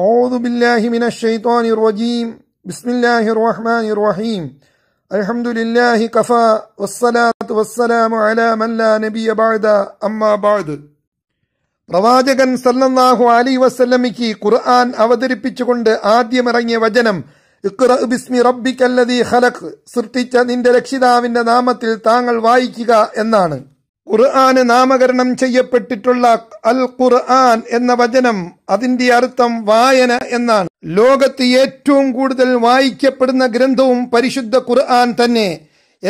أعوذ بالله من الشيطان الرجيم بسم الله الرحمن الرحيم الحمد لله كفى والصلاة والسلام على من لا نبي بعد أما بعد പ്രവാചകൻ സല്ലാഹു അലി വസല്ലമിക്ക് ഖുർആൻ അവതരിപ്പിച്ചുകൊണ്ട് ആദ്യമിറങ്ങിയ വചനം ബിസ്മി റബ്ബിക്കല്ലതി ഹലഖ് സൃഷ്ടിച്ച നിന്റെ രക്ഷിതാവിന്റെ നാമത്തിൽ താങ്കൾ വായിക്കുക എന്നാണ് ഖുർആാന് നാമകരണം ചെയ്യപ്പെട്ടിട്ടുള്ള അൽ ഖുർആൻ എന്ന വചനം അതിന്റെ അർത്ഥം വായന എന്നാണ് ലോകത്ത് ഏറ്റവും കൂടുതൽ വായിക്കപ്പെടുന്ന ഗ്രന്ഥവും പരിശുദ്ധ ഖുർആൻ തന്നെ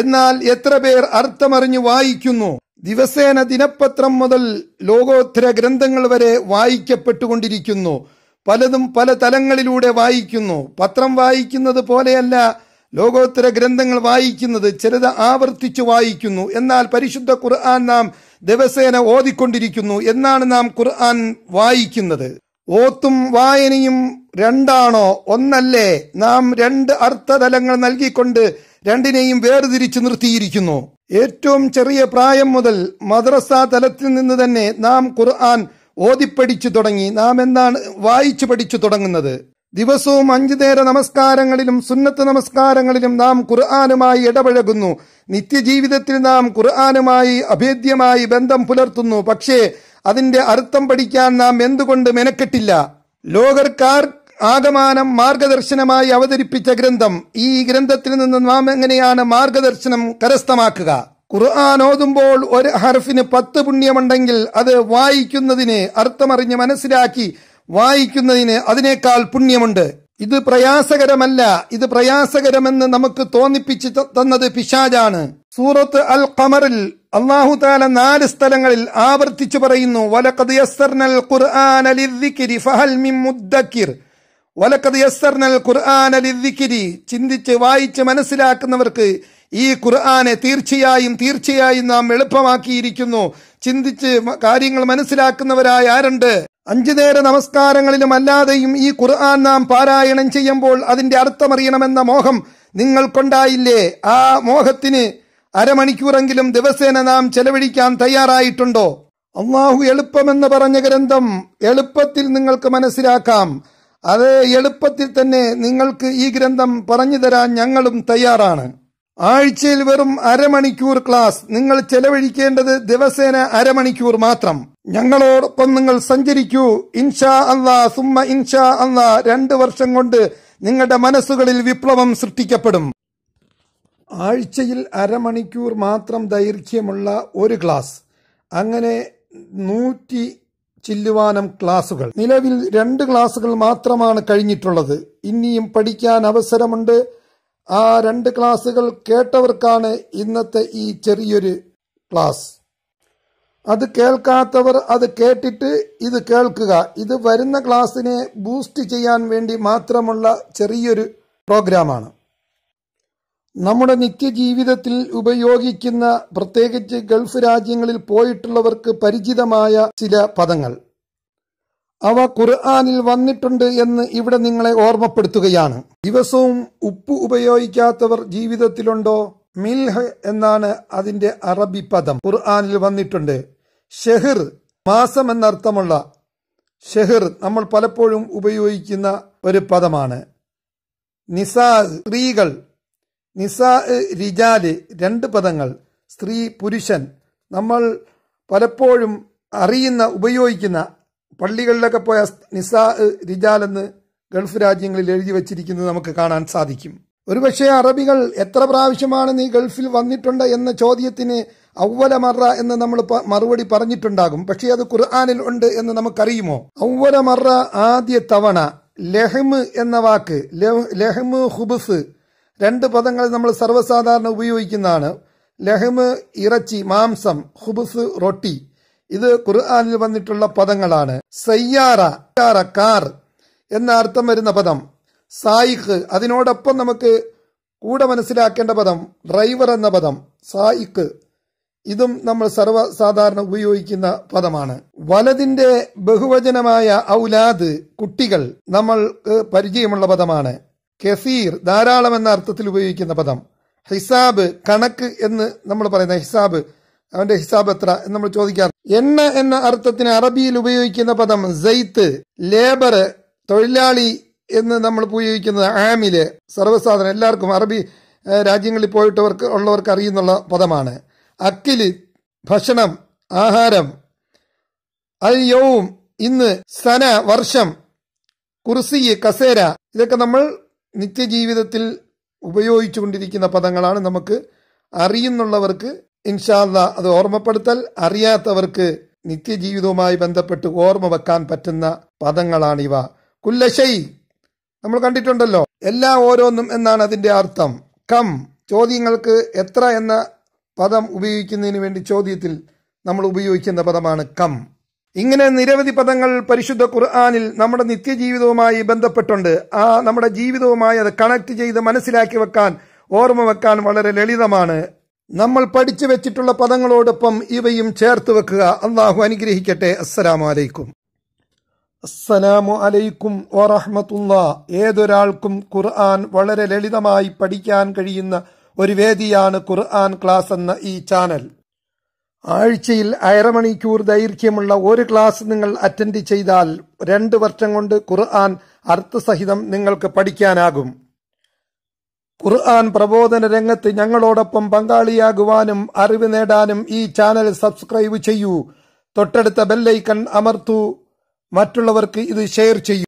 എന്നാൽ എത്ര പേർ അർത്ഥമറിഞ്ഞു വായിക്കുന്നു ദിവസേന ദിനപത്രം മുതൽ ലോകോത്തര ഗ്രന്ഥങ്ങൾ വരെ വായിക്കപ്പെട്ടുകൊണ്ടിരിക്കുന്നു പലതും പല തലങ്ങളിലൂടെ വായിക്കുന്നു പത്രം വായിക്കുന്നത് പോലെയല്ല ലോകോത്തര ഗ്രന്ഥങ്ങൾ വായിക്കുന്നത് ചിലത് ആവർത്തിച്ചു വായിക്കുന്നു എന്നാൽ പരിശുദ്ധ ഖുർആൻ നാം ദിവസേന ഓതിക്കൊണ്ടിരിക്കുന്നു എന്നാണ് നാം ഖുർആൻ വായിക്കുന്നത് ഓത്തും വായനയും രണ്ടാണോ ഒന്നല്ലേ നാം രണ്ട് അർത്ഥതലങ്ങൾ നൽകിക്കൊണ്ട് രണ്ടിനെയും വേർതിരിച്ചു നിർത്തിയിരിക്കുന്നു ഏറ്റവും ചെറിയ പ്രായം മുതൽ മദ്രസ തലത്തിൽ നിന്ന് തന്നെ നാം ഖുർആൻ ഓതിപ്പഠിച്ചു തുടങ്ങി നാം എന്താണ് വായിച്ചു പഠിച്ചു തുടങ്ങുന്നത് ദിവസവും അഞ്ചു നേര നമസ്കാരങ്ങളിലും സുന്നത്ത് നമസ്കാരങ്ങളിലും നാം ഖുർആാനുമായി ഇടപഴകുന്നു നിത്യജീവിതത്തിൽ നാം ഖുർആാനുമായി അഭേദ്യമായി ബന്ധം പുലർത്തുന്നു പക്ഷേ അതിന്റെ അർത്ഥം പഠിക്കാൻ നാം എന്തുകൊണ്ട് മെനക്കെട്ടില്ല ലോകർക്കാർ ആഗമാനം മാർഗദർശനമായി അവതരിപ്പിച്ച ഗ്രന്ഥം ഈ ഗ്രന്ഥത്തിൽ നിന്ന് നാം എങ്ങനെയാണ് മാർഗദർശനം കരസ്ഥമാക്കുക ഖുർആൻ ഓതുമ്പോൾ ഒരു ഹർഫിന് പത്ത് പുണ്യമുണ്ടെങ്കിൽ അത് വായിക്കുന്നതിന് അർത്ഥമറിഞ്ഞ് മനസ്സിലാക്കി വായിക്കുന്നതിന് അതിനേക്കാൾ പുണ്യമുണ്ട് ഇത് പ്രയാസകരമല്ല ഇത് പ്രയാസകരമെന്ന് നമുക്ക് തോന്നിപ്പിച്ച് തന്നത് പിശാജാണ് സൂറത്ത് അൽ ഖമറിൽ അള്ളാഹു താല നാല് സ്ഥലങ്ങളിൽ ആവർത്തിച്ചു പറയുന്നു ചിന്തിച്ച് വായിച്ച് മനസ്സിലാക്കുന്നവർക്ക് ഈ ഖുർആാനെ തീർച്ചയായും തീർച്ചയായും നാം എളുപ്പമാക്കിയിരിക്കുന്നു ചിന്തിച്ച് കാര്യങ്ങൾ മനസ്സിലാക്കുന്നവരായ ആരുണ്ട് അഞ്ചു നേര നമസ്കാരങ്ങളിലും അല്ലാതെയും ഈ ഖുർആൻ നാം പാരായണം ചെയ്യുമ്പോൾ അതിൻ്റെ അർത്ഥമറിയണമെന്ന മോഹം നിങ്ങൾക്കുണ്ടായില്ലേ ആ മോഹത്തിന് അരമണിക്കൂറെങ്കിലും ദിവസേന നാം ചെലവഴിക്കാൻ തയ്യാറായിട്ടുണ്ടോ അള്ളാഹു എളുപ്പമെന്ന് പറഞ്ഞ ഗ്രന്ഥം എളുപ്പത്തിൽ നിങ്ങൾക്ക് മനസ്സിലാക്കാം അത് എളുപ്പത്തിൽ തന്നെ നിങ്ങൾക്ക് ഈ ഗ്രന്ഥം പറഞ്ഞു തരാൻ ഞങ്ങളും തയ്യാറാണ് ആഴ്ചയിൽ വെറും അരമണിക്കൂർ ക്ലാസ് നിങ്ങൾ ചെലവഴിക്കേണ്ടത് ദിവസേന അരമണിക്കൂർ മാത്രം ഞങ്ങളോടൊപ്പം നിങ്ങൾ സഞ്ചരിക്കൂ ഇൻഷാ അള്ളാ സുമ ഇൻഷാ അള്ളാ രണ്ട് വർഷം കൊണ്ട് നിങ്ങളുടെ മനസ്സുകളിൽ വിപ്ലവം സൃഷ്ടിക്കപ്പെടും ആഴ്ചയിൽ അരമണിക്കൂർ മാത്രം ദൈർഘ്യമുള്ള ഒരു ക്ലാസ് അങ്ങനെ നൂറ്റി ചില്ലുവാനം ക്ലാസുകൾ നിലവിൽ രണ്ട് ക്ലാസുകൾ മാത്രമാണ് കഴിഞ്ഞിട്ടുള്ളത് ഇനിയും പഠിക്കാൻ അവസരമുണ്ട് ആ രണ്ട് ക്ലാസ്സുകൾ കേട്ടവർക്കാണ് ഇന്നത്തെ ഈ ചെറിയൊരു ക്ലാസ് അത് കേൾക്കാത്തവർ അത് കേട്ടിട്ട് ഇത് കേൾക്കുക ഇത് വരുന്ന ക്ലാസ്സിനെ ബൂസ്റ്റ് ചെയ്യാൻ വേണ്ടി മാത്രമുള്ള ചെറിയൊരു പ്രോഗ്രാമാണ് നമ്മുടെ നിത്യജീവിതത്തിൽ ഉപയോഗിക്കുന്ന പ്രത്യേകിച്ച് ഗൾഫ് രാജ്യങ്ങളിൽ പോയിട്ടുള്ളവർക്ക് പരിചിതമായ ചില പദങ്ങൾ അവ ഖുർആാനിൽ വന്നിട്ടുണ്ട് എന്ന് ഇവിടെ നിങ്ങളെ ഓർമ്മപ്പെടുത്തുകയാണ് ദിവസവും ഉപ്പ് ഉപയോഗിക്കാത്തവർ ജീവിതത്തിലുണ്ടോ മിൽഹ് എന്നാണ് അതിന്റെ അറബി പദം ഖുർആാനിൽ വന്നിട്ടുണ്ട് ഷെഹിർ മാസം എന്നർത്ഥമുള്ള ഷെഹിർ നമ്മൾ പലപ്പോഴും ഉപയോഗിക്കുന്ന ഒരു പദമാണ് നിസാ സ്ത്രീകൾ നിസാ റിജാല് രണ്ട് പദങ്ങൾ സ്ത്രീ പുരുഷൻ നമ്മൾ പലപ്പോഴും അറിയുന്ന ഉപയോഗിക്കുന്ന പള്ളികളിലൊക്കെ പോയ നിസാ എന്ന് ഗൾഫ് രാജ്യങ്ങളിൽ എഴുതി വച്ചിരിക്കുന്നത് നമുക്ക് കാണാൻ സാധിക്കും ഒരുപക്ഷെ അറബികൾ എത്ര പ്രാവശ്യമാണ് നീ ഗൾഫിൽ വന്നിട്ടുണ്ട് എന്ന ചോദ്യത്തിന് ഔവല മറ എന്ന് നമ്മൾ മറുപടി പറഞ്ഞിട്ടുണ്ടാകും പക്ഷേ അത് ഖുർആാനിൽ ഉണ്ട് എന്ന് നമുക്കറിയുമോ ഔവല മറ ആദ്യ തവണ ലഹ്മ് എന്ന വാക്ക് ലഹ്മ് ഹുബ്സ് രണ്ട് പദങ്ങൾ നമ്മൾ സർവ്വസാധാരണ ഉപയോഗിക്കുന്നതാണ് ലഹ്മ് ഇറച്ചി മാംസം ഹുബ്സ് റൊട്ടി ഇത് ഖുർആാനിൽ വന്നിട്ടുള്ള പദങ്ങളാണ് സയ്യാറ കാർ എന്ന അർത്ഥം വരുന്ന പദം സായിഖ് അതിനോടൊപ്പം നമുക്ക് കൂടെ മനസ്സിലാക്കേണ്ട പദം ഡ്രൈവർ എന്ന പദം സായിഖ് ഇതും നമ്മൾ സർവ്വസാധാരണ ഉപയോഗിക്കുന്ന പദമാണ് വലതിന്റെ ബഹുവചനമായ ഔലാദ് കുട്ടികൾ നമ്മൾക്ക് പരിചയമുള്ള പദമാണ് കെസീർ ധാരാളം എന്ന അർത്ഥത്തിൽ ഉപയോഗിക്കുന്ന പദം ഹിസാബ് കണക്ക് എന്ന് നമ്മൾ പറയുന്ന ഹിസാബ് അവന്റെ ഹിസാബ് എത്ര എന്ന് നമ്മൾ ചോദിക്കാറ് എണ്ണ എന്ന അർത്ഥത്തിന് അറബിയിൽ ഉപയോഗിക്കുന്ന പദം ജയ്ത്ത് ലേബർ തൊഴിലാളി എന്ന് നമ്മൾ ഉപയോഗിക്കുന്നത് ആമില് സർവ്വസാധനം എല്ലാവർക്കും അറബി രാജ്യങ്ങളിൽ പോയിട്ടവർക്ക് ഉള്ളവർക്ക് അറിയുന്നുള്ള പദമാണ് അക്കില് ഭക്ഷണം ആഹാരം അൽ യൗം ഇന്ന് സന വർഷം കുർസി കസേര ഇതൊക്കെ നമ്മൾ നിത്യജീവിതത്തിൽ ഉപയോഗിച്ചുകൊണ്ടിരിക്കുന്ന പദങ്ങളാണ് നമുക്ക് അറിയുന്നുള്ളവർക്ക് ഇൻഷാല്ല അത് ഓർമ്മപ്പെടുത്തൽ അറിയാത്തവർക്ക് നിത്യജീവിതവുമായി ബന്ധപ്പെട്ട് ഓർമ്മ വെക്കാൻ പറ്റുന്ന പദങ്ങളാണിവ കുല്ലശൈ നമ്മൾ കണ്ടിട്ടുണ്ടല്ലോ എല്ലാ ഓരോന്നും എന്നാണ് അതിന്റെ അർത്ഥം കം ചോദ്യങ്ങൾക്ക് എത്ര എന്ന പദം ഉപയോഗിക്കുന്നതിന് വേണ്ടി ചോദ്യത്തിൽ നമ്മൾ ഉപയോഗിക്കുന്ന പദമാണ് കം ഇങ്ങനെ നിരവധി പദങ്ങൾ പരിശുദ്ധ ഖുർആാനിൽ നമ്മുടെ നിത്യജീവിതവുമായി ബന്ധപ്പെട്ടുണ്ട് ആ നമ്മുടെ ജീവിതവുമായി അത് കണക്ട് ചെയ്ത് മനസ്സിലാക്കി വെക്കാൻ ഓർമ്മ വെക്കാൻ വളരെ ലളിതമാണ് നമ്മൾ പഠിച്ചു വെച്ചിട്ടുള്ള പദങ്ങളോടൊപ്പം ഇവയും ചേർത്ത് വെക്കുക അള്ളാഹു അനുഗ്രഹിക്കട്ടെ അസ്സലാമു അലൈക്കും അസ്സലാമു അലൈക്കും വറഹമത്തുള്ള ഏതൊരാൾക്കും ഖുർആൻ വളരെ ലളിതമായി പഠിക്കാൻ കഴിയുന്ന ഒരു വേദിയാണ് ഖുർആൻ ക്ലാസ് എന്ന ഈ ചാനൽ ആഴ്ചയിൽ അരമണിക്കൂർ ദൈർഘ്യമുള്ള ഒരു ക്ലാസ് നിങ്ങൾ അറ്റൻഡ് ചെയ്താൽ രണ്ട് വർഷം കൊണ്ട് ഖുർആൻ അർത്ഥസഹിതം നിങ്ങൾക്ക് പഠിക്കാനാകും ഖുർആൻ പ്രബോധന രംഗത്ത് ഞങ്ങളോടൊപ്പം പങ്കാളിയാകുവാനും അറിവ് നേടാനും ഈ ചാനൽ സബ്സ്ക്രൈബ് ചെയ്യൂ തൊട്ടടുത്ത ബെല്ലൈക്കൺ അമർത്തു മറ്റുള്ളവർക്ക് ഇത് ഷെയർ ചെയ്യൂ